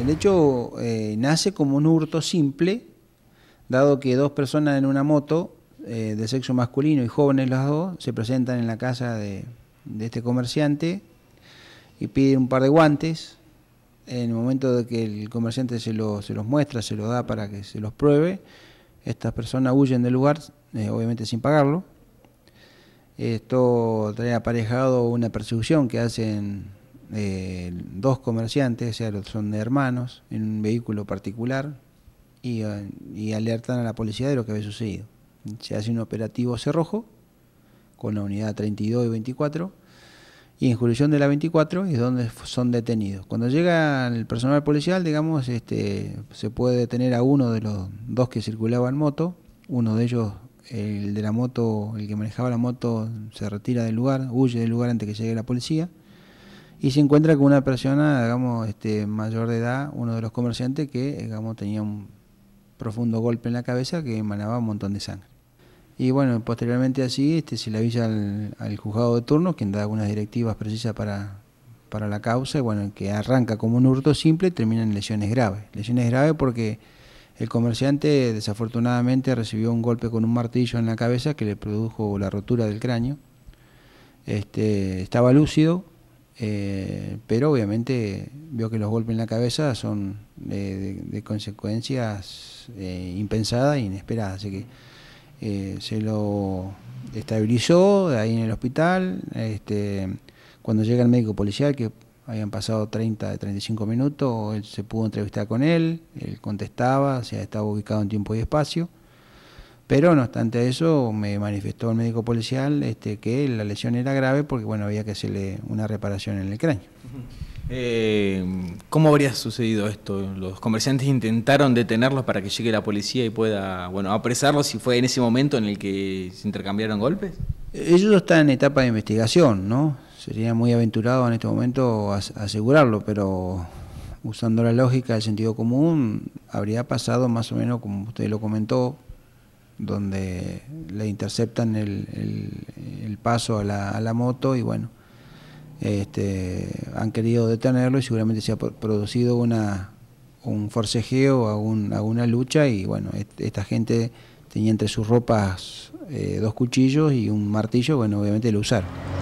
El hecho eh, nace como un hurto simple, dado que dos personas en una moto eh, de sexo masculino y jóvenes las dos se presentan en la casa de, este comerciante y piden un par de guantes. En el momento de que el comerciante se, los muestra, se los da para que se los pruebe, estas personas huyen del lugar, eh, obviamente sin pagarlo. Esto trae aparejado una persecución que hacen eh, dos comerciantes, o son de hermanos, en un vehículo particular eh, y, alertan a la policía de lo que había sucedido. Se hace un operativo cerrojo con la unidad 32 y 24 y en jurisdicción de la 24 es donde son detenidos. Cuando llega el personal policial, digamos, este, se puede detener a uno de los dos que circulaban moto, uno de ellos el de la moto, el que manejaba la moto, se retira del lugar, huye del lugar antes que llegue la policía y se encuentra con una persona, digamos, este, mayor de edad, uno de los comerciantes que, digamos, tenía un profundo golpe en la cabeza que emanaba un montón de sangre. Y bueno, posteriormente así este, se le avisa al, juzgado de turno, quien da algunas directivas precisas para, la causa, y bueno, que arranca como un hurto simple, termina en lesiones graves. Lesiones graves porque el comerciante desafortunadamente recibió un golpe con un martillo en la cabeza que le produjo la rotura del cráneo. Este, estaba lúcido, eh, pero obviamente vio que los golpes en la cabeza son de, consecuencias eh, impensadas e inesperadas. Así que eh, se lo estabilizó de ahí en el hospital. Este, cuando llega el médico policial, que habían pasado 30, de 35 minutos, él se pudo entrevistar con él, él contestaba, se ha estaba ubicado en tiempo y espacio. Pero no obstante eso, me manifestó el médico policial este, que la lesión era grave porque bueno había que hacerle una reparación en el cráneo. Eh, ¿Cómo habría sucedido esto? ¿Los comerciantes intentaron detenerlos para que llegue la policía y pueda bueno, apresarlos si fue en ese momento en el que se intercambiaron golpes? Ellos están en etapa de investigación, ¿no? Sería muy aventurado en este momento asegurarlo, pero usando la lógica del sentido común, habría pasado más o menos como usted lo comentó, donde le interceptan el, paso a la, moto y bueno, este, han querido detenerlo y seguramente se ha producido una, un forcejeo alguna lucha y bueno, esta gente tenía entre sus ropas eh, dos cuchillos y un martillo, bueno, obviamente lo usaron.